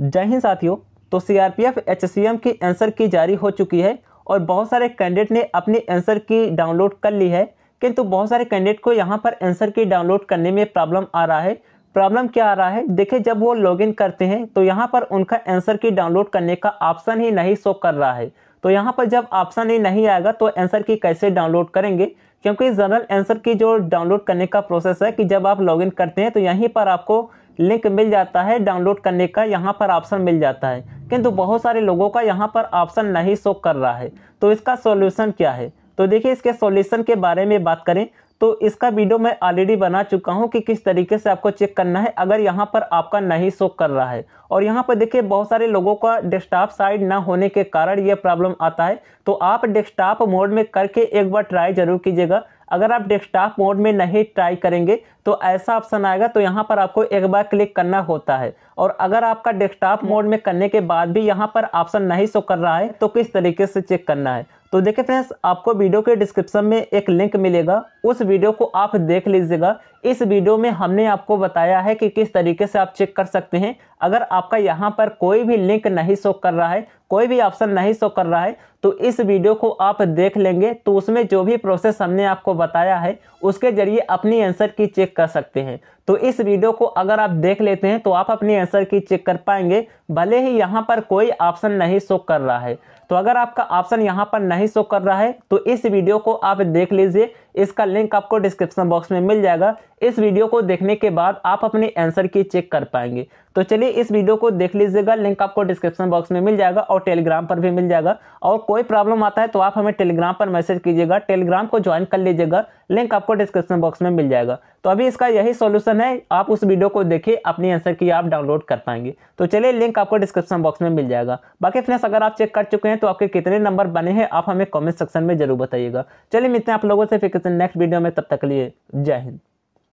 जय हिंद साथियों तो सीआरपीएफ एचसीएम की आंसर की जारी हो चुकी है और बहुत सारे कैंडिडेट ने अपनी आंसर की डाउनलोड कर ली है किंतु तो बहुत सारे कैंडिडेट को यहाँ पर आंसर की डाउनलोड करने में प्रॉब्लम आ रहा है प्रॉब्लम क्या आ रहा है देखिए जब वो लॉगिन करते हैं तो यहाँ पर उनका आंसर की डाउनलोड करने का ऑप्शन ही नहीं शो कर रहा है तो यहाँ पर जब ऑप्शन ही नहीं आएगा तो आंसर की कैसे डाउनलोड करेंगे क्योंकि जनरल आंसर की जो डाउनलोड करने का प्रोसेस है कि जब आप लॉगिन करते हैं तो यहीं पर आपको लिंक मिल जाता है डाउनलोड करने का यहाँ पर ऑप्शन मिल जाता है किंतु बहुत सारे लोगों का यहाँ पर ऑप्शन नहीं शो कर रहा है तो इसका सॉल्यूशन क्या है तो देखिए इसके सॉल्यूशन के बारे में बात करें तो इसका वीडियो मैं ऑलरेडी बना चुका हूँ कि किस तरीके से आपको चेक करना है अगर यहाँ पर आपका नहीं शो कर रहा है और यहाँ पर देखिए बहुत सारे लोगों का डेस्कटॉप साइड ना होने के कारण ये प्रॉब्लम आता है तो आप डेस्कटॉप मोड में करके एक बार ट्राई ज़रूर कीजिएगा अगर आप डेस्कटॉप मोड में नहीं ट्राई करेंगे तो ऐसा ऑप्शन आएगा तो यहाँ पर आपको एक बार क्लिक करना होता है और अगर आपका डेस्कटॉप मोड में करने के बाद भी यहाँ पर ऑप्शन नहीं शो कर रहा है तो किस तरीके से चेक करना है तो देखिए फ्रेंड्स आपको वीडियो के डिस्क्रिप्शन में एक लिंक मिलेगा उस वीडियो को आप देख लीजिएगा इस वीडियो में हमने आपको बताया है कि किस तरीके से आप चेक कर सकते हैं अगर आपका यहाँ पर कोई भी लिंक नहीं शो कर रहा है कोई भी ऑप्शन नहीं शो कर रहा है तो इस वीडियो को आप देख लेंगे तो उसमें जो भी प्रोसेस हमने आपको बताया है उसके जरिए अपनी आंसर की चेक कर सकते हैं तो इस वीडियो को अगर आप देख लेते हैं तो आप अपनी आंसर की चेक कर पाएंगे भले ही यहाँ पर कोई ऑप्शन नहीं शो कर रहा है तो अगर आपका ऑप्शन यहाँ पर नहीं शो कर रहा है तो इस वीडियो को आप देख लीजिए इसका लिंक आपको डिस्क्रिप्शन बॉक्स में मिल जाएगा इस वीडियो को देखने के बाद आप अपने आंसर की चेक कर पाएंगे तो चलिए इस वीडियो को देख लीजिएगा लिंक आपको डिस्क्रिप्शन बॉक्स में मिल जाएगा और टेलीग्राम पर भी मिल जाएगा और कोई प्रॉब्लम आता है तो आप हमें टेलीग्राम पर मैसेज कीजिएगा टेलीग्राम को ज्वाइन कर लीजिएगा लिंक आपको डिस्क्रिप्शन बॉक्स में मिल जाएगा तो अभी इसका यही सोल्यूशन है आप उस वीडियो को देखिए अपनी आंसर की आप डाउनलोड कर पाएंगे तो चलिए लिंक आपको डिस्क्रिप्शन बॉक्स में मिल जाएगा बाकी फ्रेंड्स अगर आप चेक कर चुके हैं तो आपके कितने नंबर बने हैं आप हमें कॉमेंट सेक्शन में जरूर बताइएगा चलिए मिलते हैं आप लोगों से फिर नेक्स्ट वीडियो में तब तक लिए जय हिंद